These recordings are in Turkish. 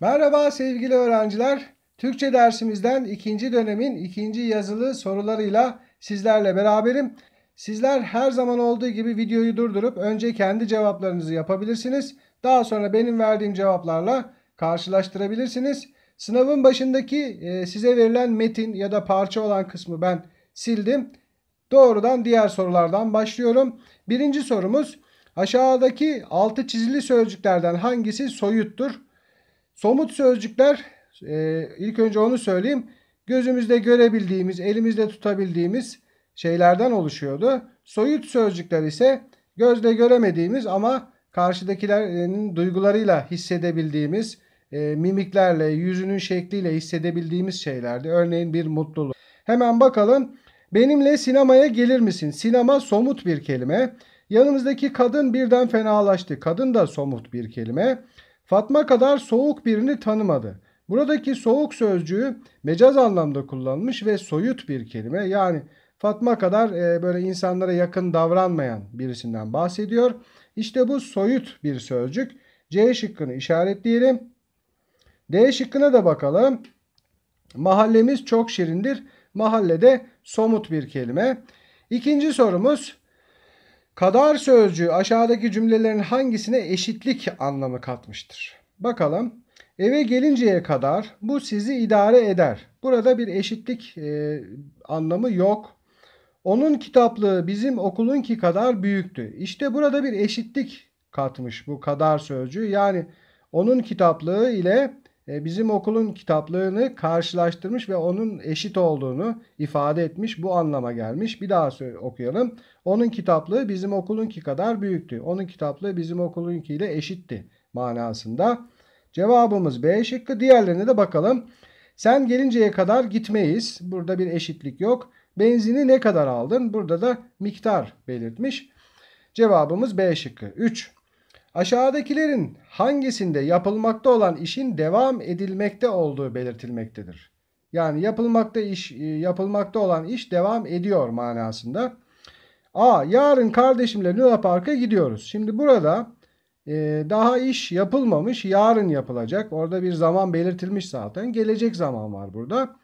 Merhaba sevgili öğrenciler. Türkçe dersimizden ikinci dönemin ikinci yazılı sorularıyla sizlerle beraberim. Sizler her zaman olduğu gibi videoyu durdurup önce kendi cevaplarınızı yapabilirsiniz. Daha sonra benim verdiğim cevaplarla karşılaştırabilirsiniz. Sınavın başındaki e, size verilen metin ya da parça olan kısmı ben sildim. Doğrudan diğer sorulardan başlıyorum. Birinci sorumuz aşağıdaki altı çizili sözcüklerden hangisi soyuttur? Somut sözcükler e, ilk önce onu söyleyeyim. Gözümüzde görebildiğimiz, elimizde tutabildiğimiz şeylerden oluşuyordu. Soyut sözcükler ise gözle göremediğimiz ama karşıdakilerin duygularıyla hissedebildiğimiz, e, mimiklerle, yüzünün şekliyle hissedebildiğimiz şeylerdi. Örneğin bir mutluluk. Hemen bakalım. Benimle sinemaya gelir misin? Sinema somut bir kelime. Yanımızdaki kadın birden fenalaştı. Kadın da somut bir kelime. Fatma kadar soğuk birini tanımadı. Buradaki soğuk sözcüğü mecaz anlamda kullanmış ve soyut bir kelime. Yani Fatma kadar e, böyle insanlara yakın davranmayan birisinden bahsediyor. İşte bu soyut bir sözcük. C şıkkını işaretleyelim. D şıkkına da bakalım. Mahallemiz çok şirindir. Mahallede somut bir kelime. İkinci sorumuz kadar sözcüğü aşağıdaki cümlelerin hangisine eşitlik anlamı katmıştır? Bakalım. Eve gelinceye kadar bu sizi idare eder. Burada bir eşitlik e, anlamı yok. Onun kitaplığı bizim okulunki kadar büyüktü. İşte burada bir eşitlik katmış bu kadar sözcüğü. Yani onun kitaplığı ile e, bizim okulun kitaplığını karşılaştırmış ve onun eşit olduğunu ifade etmiş. Bu anlama gelmiş. Bir daha okuyalım. Onun kitaplığı bizim okulunki kadar büyüktü. Onun kitaplığı bizim okulunkiyle eşitti manasında. Cevabımız B şıkkı. Diğerlerine de bakalım. Sen gelinceye kadar gitmeyiz. Burada bir eşitlik yok. Benzini ne kadar aldın? Burada da miktar belirtmiş. Cevabımız B şıkkı. 3. Aşağıdakilerin hangisinde yapılmakta olan işin devam edilmekte olduğu belirtilmektedir. Yani yapılmakta iş e, yapılmakta olan iş devam ediyor manasında. A. Yarın kardeşimle Luna Park'a gidiyoruz. Şimdi burada e, daha iş yapılmamış yarın yapılacak. Orada bir zaman belirtilmiş zaten. Gelecek zaman var burada.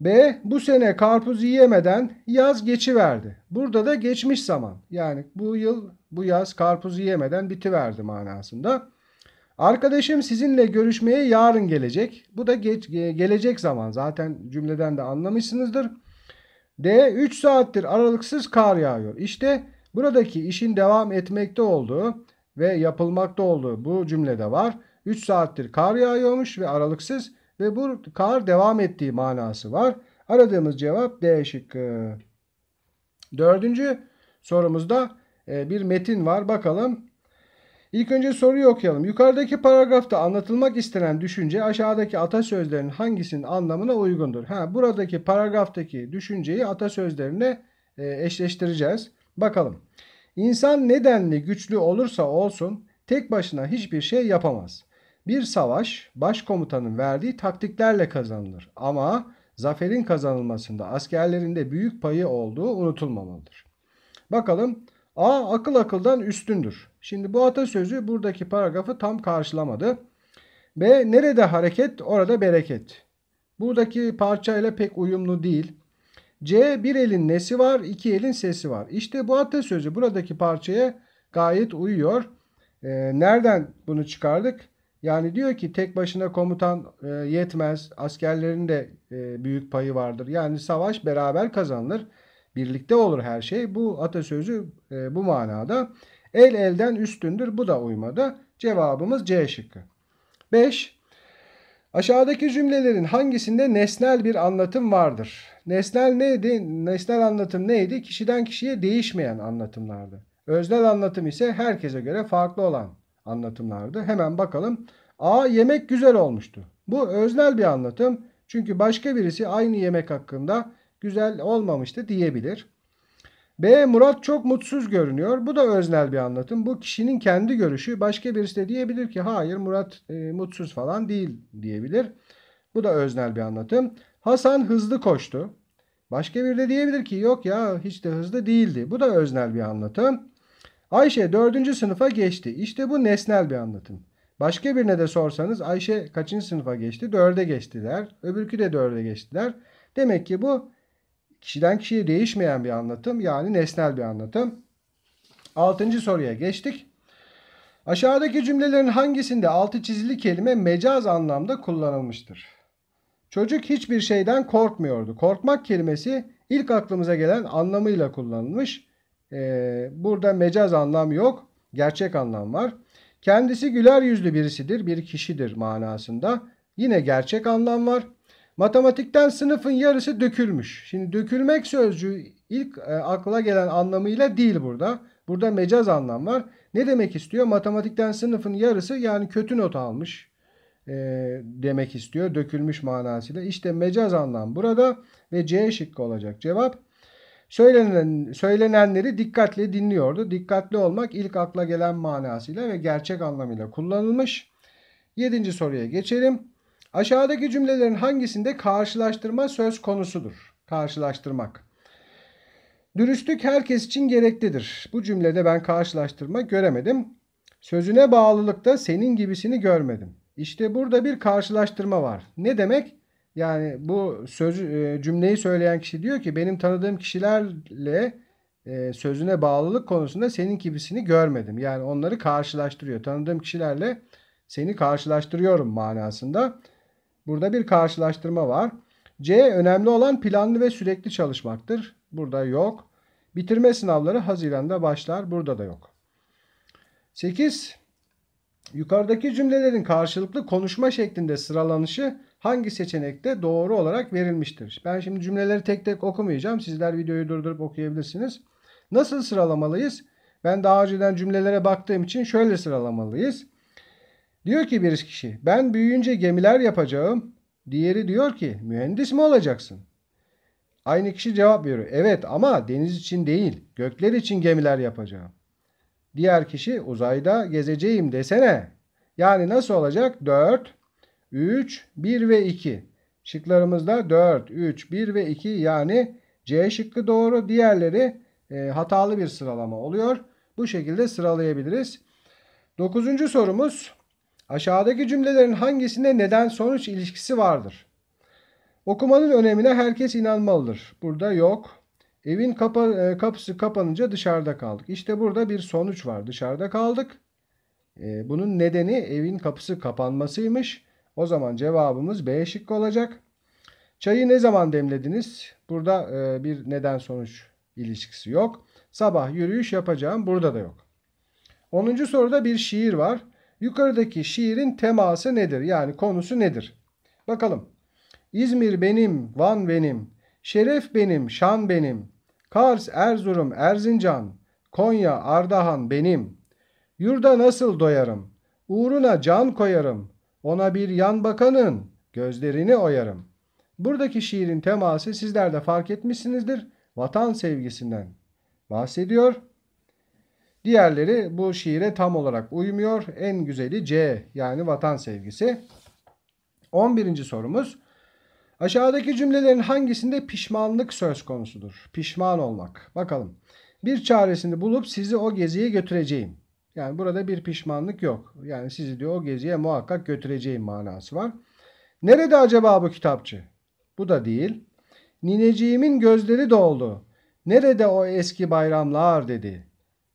B. Bu sene karpuz yiyemeden yaz geçiverdi. Burada da geçmiş zaman. Yani bu yıl bu yaz karpuz yiyemeden bitiverdi manasında. Arkadaşım sizinle görüşmeye yarın gelecek. Bu da geç, gelecek zaman. Zaten cümleden de anlamışsınızdır. D. 3 saattir aralıksız kar yağıyor. İşte buradaki işin devam etmekte olduğu ve yapılmakta olduğu bu cümlede var. 3 saattir kar yağıyormuş ve aralıksız ve bu kar devam ettiği manası var. Aradığımız cevap D şıkkı. Dördüncü sorumuzda e, bir metin var. Bakalım. İlk önce soruyu okuyalım. Yukarıdaki paragrafta anlatılmak istenen düşünce aşağıdaki atasözlerin hangisinin anlamına uygundur? Ha, buradaki paragraftaki düşünceyi atasözlerine e, eşleştireceğiz. Bakalım. İnsan nedenli güçlü olursa olsun tek başına hiçbir şey yapamaz. Bir savaş başkomutanın verdiği taktiklerle kazanılır ama zaferin kazanılmasında askerlerinde büyük payı olduğu unutulmamalıdır. Bakalım A akıl akıldan üstündür. Şimdi bu atasözü buradaki paragrafı tam karşılamadı. B nerede hareket orada bereket. Buradaki parçayla pek uyumlu değil. C bir elin nesi var iki elin sesi var. İşte bu atasözü buradaki parçaya gayet uyuyor. Ee, nereden bunu çıkardık? Yani diyor ki tek başına komutan e, yetmez. Askerlerin de e, büyük payı vardır. Yani savaş beraber kazanılır. Birlikte olur her şey. Bu atasözü e, bu manada. El elden üstündür. Bu da uymada. Cevabımız C şıkkı. 5. Aşağıdaki cümlelerin hangisinde nesnel bir anlatım vardır? Nesnel neydi? Nesnel anlatım neydi? Kişiden kişiye değişmeyen anlatımlardı. Öznel anlatım ise herkese göre farklı olan anlatımlardı. Hemen bakalım. A. Yemek güzel olmuştu. Bu öznel bir anlatım. Çünkü başka birisi aynı yemek hakkında güzel olmamıştı diyebilir. B. Murat çok mutsuz görünüyor. Bu da öznel bir anlatım. Bu kişinin kendi görüşü. Başka birisi de diyebilir ki hayır Murat e, mutsuz falan değil diyebilir. Bu da öznel bir anlatım. Hasan hızlı koştu. Başka biri de diyebilir ki yok ya hiç de hızlı değildi. Bu da öznel bir anlatım. Ayşe dördüncü sınıfa geçti. İşte bu nesnel bir anlatım. Başka birine de sorsanız Ayşe kaçıncı sınıfa geçti? 4'e geçtiler. Öbürkü de 4'e geçtiler. Demek ki bu kişiden kişiye değişmeyen bir anlatım. Yani nesnel bir anlatım. Altıncı soruya geçtik. Aşağıdaki cümlelerin hangisinde altı çizili kelime mecaz anlamda kullanılmıştır? Çocuk hiçbir şeyden korkmuyordu. Korkmak kelimesi ilk aklımıza gelen anlamıyla kullanılmış. Ee, burada mecaz anlam yok. Gerçek anlam var. Kendisi güler yüzlü birisidir, bir kişidir manasında. Yine gerçek anlam var. Matematikten sınıfın yarısı dökülmüş. Şimdi dökülmek sözcüğü ilk e, akla gelen anlamıyla değil burada. Burada mecaz anlam var. Ne demek istiyor? Matematikten sınıfın yarısı yani kötü not almış e, demek istiyor. Dökülmüş manasıyla. İşte mecaz anlam burada ve C şıkkı olacak cevap. Söylenen, söylenenleri dikkatle dinliyordu. Dikkatli olmak ilk akla gelen manasıyla ve gerçek anlamıyla kullanılmış. Yedinci soruya geçelim. Aşağıdaki cümlelerin hangisinde karşılaştırma söz konusudur? Karşılaştırmak. Dürüstlük herkes için gereklidir. Bu cümlede ben karşılaştırma göremedim. Sözüne bağlılıkta senin gibisini görmedim. İşte burada bir karşılaştırma var. Ne demek? Yani bu söz e, cümleyi söyleyen kişi diyor ki benim tanıdığım kişilerle e, sözüne bağlılık konusunda senin gibisini görmedim. Yani onları karşılaştırıyor. Tanıdığım kişilerle seni karşılaştırıyorum manasında. Burada bir karşılaştırma var. C. Önemli olan planlı ve sürekli çalışmaktır. Burada yok. Bitirme sınavları Haziran'da başlar. Burada da yok. 8. Yukarıdaki cümlelerin karşılıklı konuşma şeklinde sıralanışı hangi seçenekte doğru olarak verilmiştir? Ben şimdi cümleleri tek tek okumayacağım. Sizler videoyu durdurup okuyabilirsiniz. Nasıl sıralamalıyız? Ben daha önceden cümlelere baktığım için şöyle sıralamalıyız. Diyor ki bir kişi ben büyüyünce gemiler yapacağım. Diğeri diyor ki mühendis mi olacaksın? Aynı kişi cevap veriyor. Evet ama deniz için değil gökler için gemiler yapacağım. Diğer kişi uzayda gezeceğim desene. Yani nasıl olacak? 4, 3, 1 ve 2. Şıklarımızda 4, 3, 1 ve 2 yani C şıkkı doğru. Diğerleri e, hatalı bir sıralama oluyor. Bu şekilde sıralayabiliriz. Dokuzuncu sorumuz aşağıdaki cümlelerin hangisinde neden sonuç ilişkisi vardır? Okumanın önemine herkes inanmalıdır. Burada yok. Evin kapa, e, kapısı kapanınca dışarıda kaldık. İşte burada bir sonuç var. Dışarıda kaldık. E, bunun nedeni evin kapısı kapanmasıymış. O zaman cevabımız B şıkkı olacak. Çayı ne zaman demlediniz? Burada e, bir neden sonuç ilişkisi yok. Sabah yürüyüş yapacağım. Burada da yok. 10. soruda bir şiir var. Yukarıdaki şiirin teması nedir? Yani konusu nedir? Bakalım. İzmir benim, Van benim, şeref benim, şan benim, Kars, Erzurum, Erzincan, Konya, Ardahan benim. Yurda nasıl doyarım? Uğruna can koyarım. Ona bir yan bakanın gözlerini oyarım. Buradaki şiirin teması sizler de fark etmişsinizdir. Vatan sevgisinden bahsediyor. Diğerleri bu şiire tam olarak uymuyor. En güzeli C yani vatan sevgisi. 11. sorumuz Aşağıdaki cümlelerin hangisinde pişmanlık söz konusudur? Pişman olmak. Bakalım. Bir çaresini bulup sizi o geziye götüreceğim. Yani burada bir pişmanlık yok. Yani sizi diyor o geziye muhakkak götüreceğim manası var. Nerede acaba bu kitapçı? Bu da değil. Nineciğimin gözleri doldu. Nerede o eski bayramlar dedi.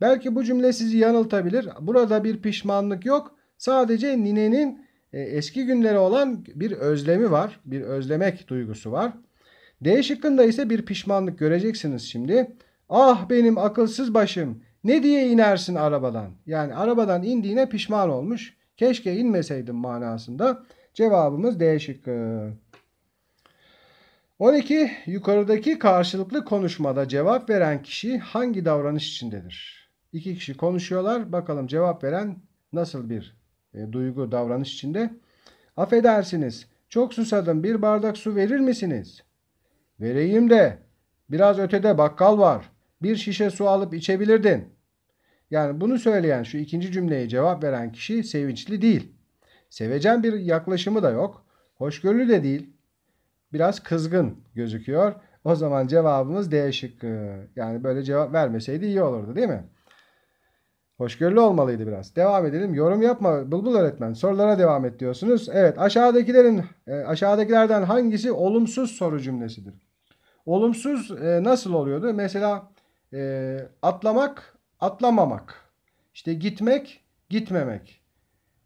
Belki bu cümle sizi yanıltabilir. Burada bir pişmanlık yok. Sadece ninenin e, eski günlere olan bir özlemi var. Bir özlemek duygusu var. D şıkkında ise bir pişmanlık göreceksiniz şimdi. Ah benim akılsız başım ne diye inersin arabadan? Yani arabadan indiğine pişman olmuş. Keşke inmeseydim manasında. Cevabımız D şıkkı. 12. Yukarıdaki karşılıklı konuşmada cevap veren kişi hangi davranış içindedir? İki kişi konuşuyorlar. Bakalım cevap veren nasıl bir e, duygu davranış içinde. Affedersiniz çok susadım bir bardak su verir misiniz? Vereyim de biraz ötede bakkal var bir şişe su alıp içebilirdin. Yani bunu söyleyen şu ikinci cümleye cevap veren kişi sevinçli değil. Sevecen bir yaklaşımı da yok. Hoşgörülü de değil. Biraz kızgın gözüküyor. O zaman cevabımız D şıkkı. Yani böyle cevap vermeseydi iyi olurdu değil mi? Hoşgörülü olmalıydı biraz. Devam edelim. Yorum yapma Bulbul öğretmen. Sorulara devam et diyorsunuz. Evet aşağıdakilerin e, aşağıdakilerden hangisi olumsuz soru cümlesidir? Olumsuz e, nasıl oluyordu? Mesela e, atlamak, atlamamak. İşte gitmek, gitmemek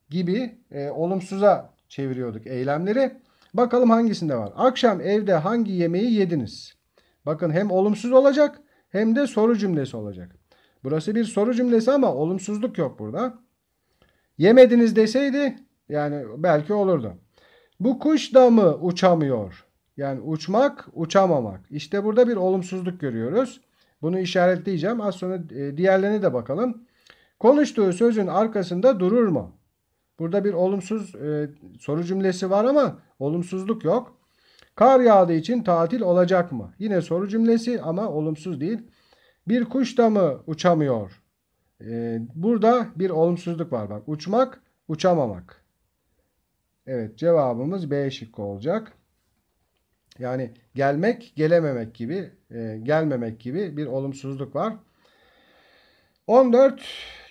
gibi olumsuza çeviriyorduk eylemleri. Bakalım hangisinde var? Akşam evde hangi yemeği yediniz? Bakın hem olumsuz olacak hem de soru cümlesi olacak. Burası bir soru cümlesi ama olumsuzluk yok burada. Yemediniz deseydi yani belki olurdu. Bu kuş da mı uçamıyor? Yani uçmak, uçamamak. İşte burada bir olumsuzluk görüyoruz. Bunu işaretleyeceğim. Az sonra e, diğerlerine de bakalım. Konuştuğu sözün arkasında durur mu? Burada bir olumsuz e, soru cümlesi var ama olumsuzluk yok. Kar yağdığı için tatil olacak mı? Yine soru cümlesi ama olumsuz değil. Bir kuş da mı uçamıyor? Ee, burada bir olumsuzluk var. Bak uçmak, uçamamak. Evet cevabımız B şıkkı olacak. Yani gelmek, gelememek gibi, e, gelmemek gibi bir olumsuzluk var. 14.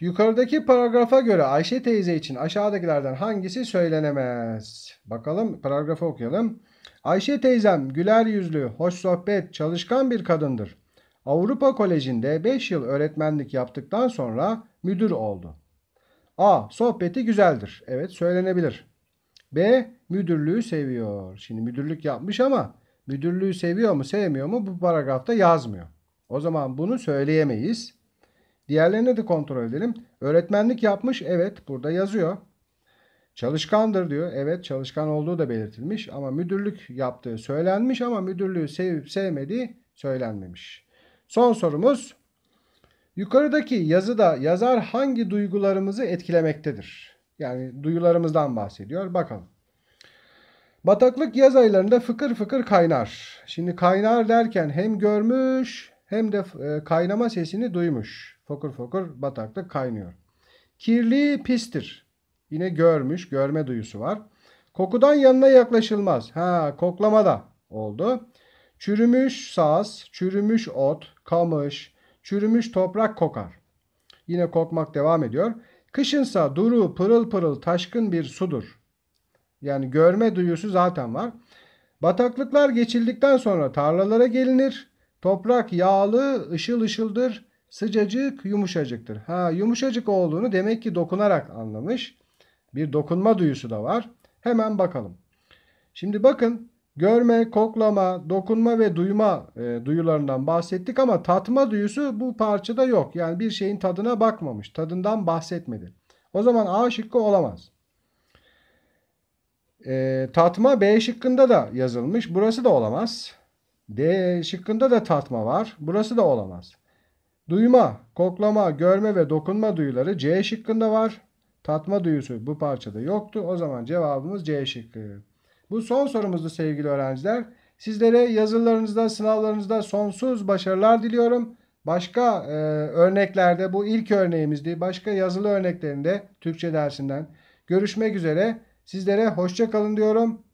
Yukarıdaki paragrafa göre Ayşe teyze için aşağıdakilerden hangisi söylenemez? Bakalım paragrafı okuyalım. Ayşe teyzem güler yüzlü, hoş sohbet, çalışkan bir kadındır. Avrupa Koleji'nde 5 yıl öğretmenlik yaptıktan sonra müdür oldu. A. Sohbeti güzeldir. Evet söylenebilir. B. Müdürlüğü seviyor. Şimdi müdürlük yapmış ama müdürlüğü seviyor mu sevmiyor mu bu paragrafta yazmıyor. O zaman bunu söyleyemeyiz. Diğerlerini de kontrol edelim. Öğretmenlik yapmış. Evet burada yazıyor. Çalışkandır diyor. Evet çalışkan olduğu da belirtilmiş ama müdürlük yaptığı söylenmiş ama müdürlüğü sevip sevmediği söylenmemiş. Son sorumuz. Yukarıdaki yazıda yazar hangi duygularımızı etkilemektedir? Yani duyularımızdan bahsediyor. Bakalım. Bataklık yaz aylarında fıkır fıkır kaynar. Şimdi kaynar derken hem görmüş hem de e, kaynama sesini duymuş. Fokur fokur bataklık kaynıyor. Kirli pistir. Yine görmüş, görme duyusu var. Kokudan yanına yaklaşılmaz. Ha, koklama da oldu. Çürümüş saz, çürümüş ot, kamış, çürümüş toprak kokar. Yine kokmak devam ediyor. Kışınsa duru pırıl pırıl taşkın bir sudur. Yani görme duyusu zaten var. Bataklıklar geçildikten sonra tarlalara gelinir. Toprak yağlı, ışıl ışıldır, sıcacık, yumuşacıktır. Ha yumuşacık olduğunu demek ki dokunarak anlamış. Bir dokunma duyusu da var. Hemen bakalım. Şimdi bakın Görme, koklama, dokunma ve duyma e, duyularından bahsettik ama tatma duyusu bu parçada yok. Yani bir şeyin tadına bakmamış, tadından bahsetmedi. O zaman A şıkkı olamaz. E, tatma B şıkkında da yazılmış. Burası da olamaz. D şıkkında da tatma var. Burası da olamaz. Duyma, koklama, görme ve dokunma duyuları C şıkkında var. Tatma duyusu bu parçada yoktu. O zaman cevabımız C şıkkı. Bu son sorumuzdu sevgili öğrenciler. Sizlere yazılarınızda, sınavlarınızda sonsuz başarılar diliyorum. Başka e, örneklerde bu ilk örneğimizdi. Başka yazılı örneklerinde Türkçe dersinden görüşmek üzere. Sizlere hoşça kalın diyorum.